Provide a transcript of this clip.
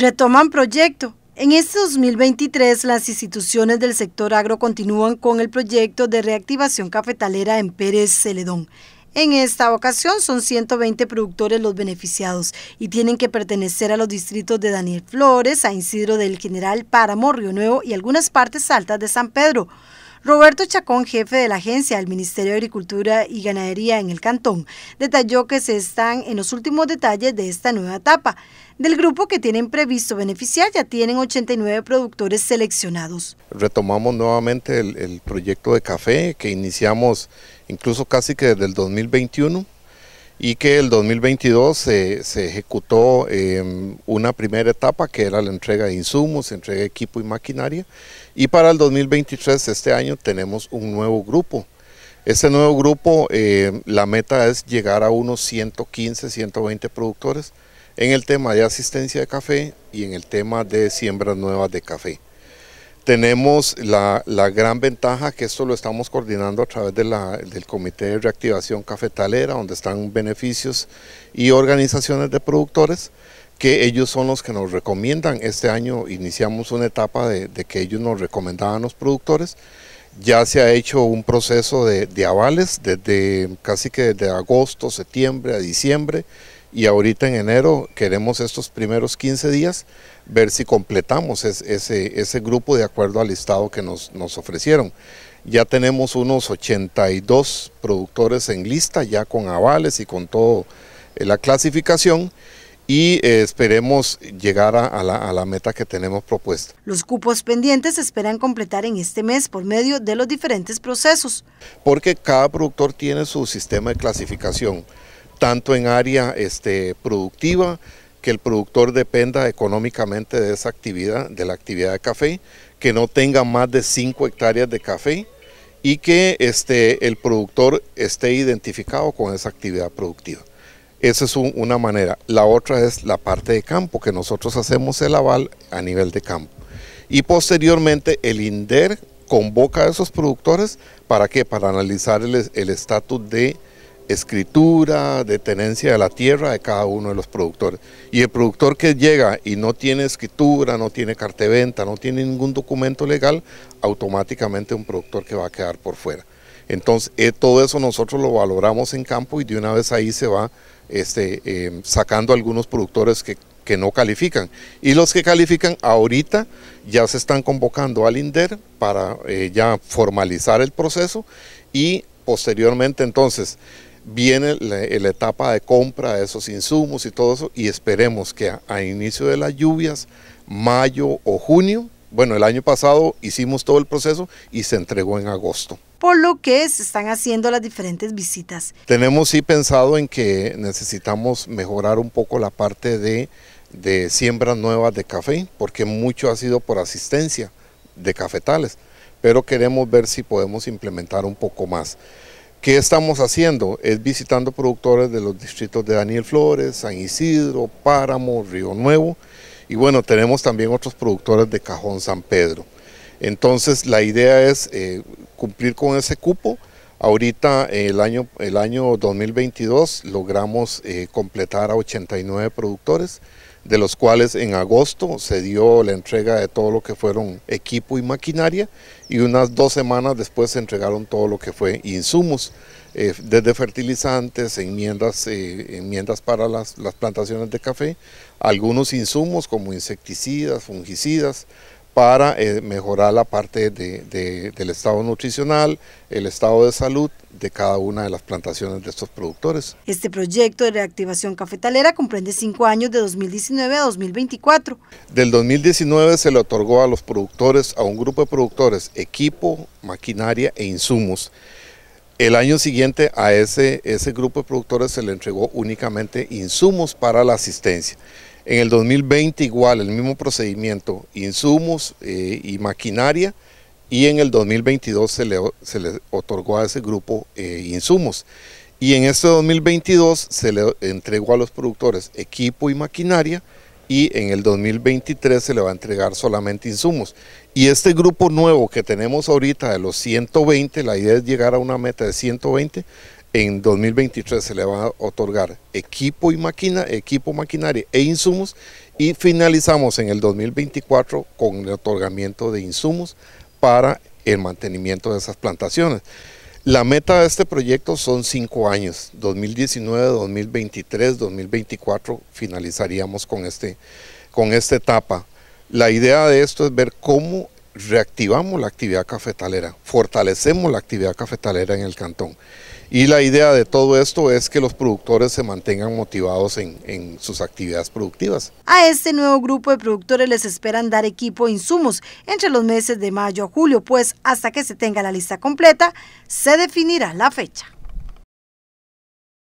retoman proyecto. En este 2023, las instituciones del sector agro continúan con el proyecto de reactivación cafetalera en Pérez Celedón. En esta ocasión son 120 productores los beneficiados y tienen que pertenecer a los distritos de Daniel Flores, a Isidro del General, Páramo, Río Nuevo y algunas partes altas de San Pedro. Roberto Chacón, jefe de la agencia del Ministerio de Agricultura y Ganadería en el Cantón, detalló que se están en los últimos detalles de esta nueva etapa. Del grupo que tienen previsto beneficiar ya tienen 89 productores seleccionados. Retomamos nuevamente el, proyecto de café que iniciamos incluso casi que desde el 2021 y que el 2022 se ejecutó em, una primera etapa que era la entrega de insumos, entrega de equipo y maquinaria y para el 2023, este año, tenemos un nuevo grupo. Este nuevo grupo, em, la meta es llegar a unos 115, 120 productores en el tema de asistencia de café y en el tema de siembras nuevas de café. Tenemos la, gran ventaja que esto lo estamos coordinando a través del Comité de Reactivación Cafetalera, donde están beneficios y organizaciones de productores, que ellos son los que nos recomiendan. Este año iniciamos una etapa de, que ellos nos recomendaban los productores ya se ha hecho un proceso de, avales desde casi que desde agosto, septiembre a diciembre y ahorita en enero queremos estos primeros 15 días ver si completamos ese, grupo de acuerdo al listado que nos, nos, ofrecieron. Ya tenemos unos 82 productores en lista, ya con avales y con toda eh, la clasificación y eh, esperemos llegar a, la, meta que tenemos propuesta. Los cupos pendientes se esperan completar en este mes por medio de los diferentes procesos. Porque cada productor tiene su sistema de clasificación, tanto en área este, productiva, que el productor dependa económicamente de esa actividad, de la actividad de café, que no tenga más de 5 hectáreas de café y que este, el productor esté identificado con esa actividad productiva. Esa es una manera. La otra es la parte de campo, que nosotros hacemos el aval a nivel de campo. Y posteriormente el INDER convoca a esos productores para qué? Para analizar el estatus de escritura, de tenencia de la tierra de cada uno de los productores. Y el productor que llega y no tiene escritura, no tiene venta, no tiene ningún documento legal, automáticamente un productor que va a quedar por fuera. Entonces, eh, todo eso nosotros lo valoramos en campo y de una vez ahí se va este, eh, sacando algunos productores que, no califican. Y los que califican ahorita ya se están convocando al INDER para eh, ya formalizar el proceso y posteriormente entonces viene la, etapa de compra de esos insumos y todo eso y esperemos que a, inicio de las lluvias, mayo o junio, bueno, el año pasado hicimos todo el proceso y se entregó en agosto por lo que se están haciendo las diferentes visitas. Tenemos sí pensado en que necesitamos mejorar un poco la parte de, siembras nuevas de café, porque mucho ha sido por asistencia de cafetales, pero queremos ver si podemos implementar un poco más. ¿Qué estamos haciendo? Es visitando productores de los distritos de Daniel Flores, San Isidro, Páramo, Río Nuevo y bueno, tenemos también otros productores de Cajón San Pedro. Entonces la idea es eh, cumplir con ese cupo. Ahorita, eh, el año, el año 2022, logramos eh, completar a 89 productores, de los cuales en agosto se dio la entrega de todo lo que fueron equipo y maquinaria, y unas dos semanas después se entregaron todo lo que fue insumos, eh, desde fertilizantes, enmiendas, enmiendas para las, las plantaciones de café, algunos insumos como insecticidas, fungicidas, para eh, mejorar la parte del estado nutricional, el estado de salud de cada una de las plantaciones de estos productores. Este proyecto de reactivación cafetalera comprende cinco años de 2019 a 2024. Del 2019 se le otorgó a los productores, a un grupo de productores, equipo, maquinaria e insumos. El año siguiente a ese, ese grupo de productores se le entregó únicamente insumos para la asistencia. En el 2020 igual, el mismo procedimiento, insumos eh, y maquinaria, y en el 2022 se le, se le otorgó a ese grupo eh, insumos. Y en este 2022 se le entregó a los productores equipo y maquinaria y en el 2023 se le va a entregar solamente insumos. Y este grupo nuevo que tenemos ahorita de los 120, la idea es llegar a una meta de 120, en 2023 se le va a otorgar equipo y máquina, equipo, maquinaria e insumos y finalizamos en el 2024 con el otorgamiento de insumos para el mantenimiento de esas plantaciones. La meta de este proyecto son cinco años, 2019, 2023, 2024 finalizaríamos con, este, con esta etapa. La idea de esto es ver cómo reactivamos la actividad cafetalera, fortalecemos la actividad cafetalera en el cantón. Y la idea de todo esto es que los productores se mantengan motivados en, sus actividades productivas. A este nuevo grupo de productores les esperan dar equipo e insumos entre los meses de mayo a julio, pues hasta que se tenga la lista completa se definirá la fecha.